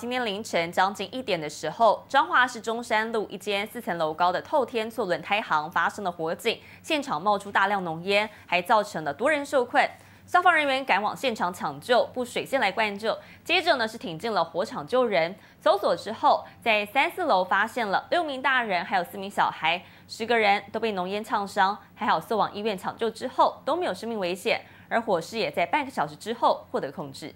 今天凌晨将近一点的时候，彰化市中山路一间四层楼高的透天厝轮胎行发生了火警，现场冒出大量浓烟，还造成了多人受困。消防人员赶往现场抢救，布水线来灌救，接着呢是挺进了火场救人。搜索之后，在三四楼发现了六名大人还有四名小孩，十个人都被浓烟呛伤，还好送往医院抢救之后都没有生命危险。而火势也在半个小时之后获得控制。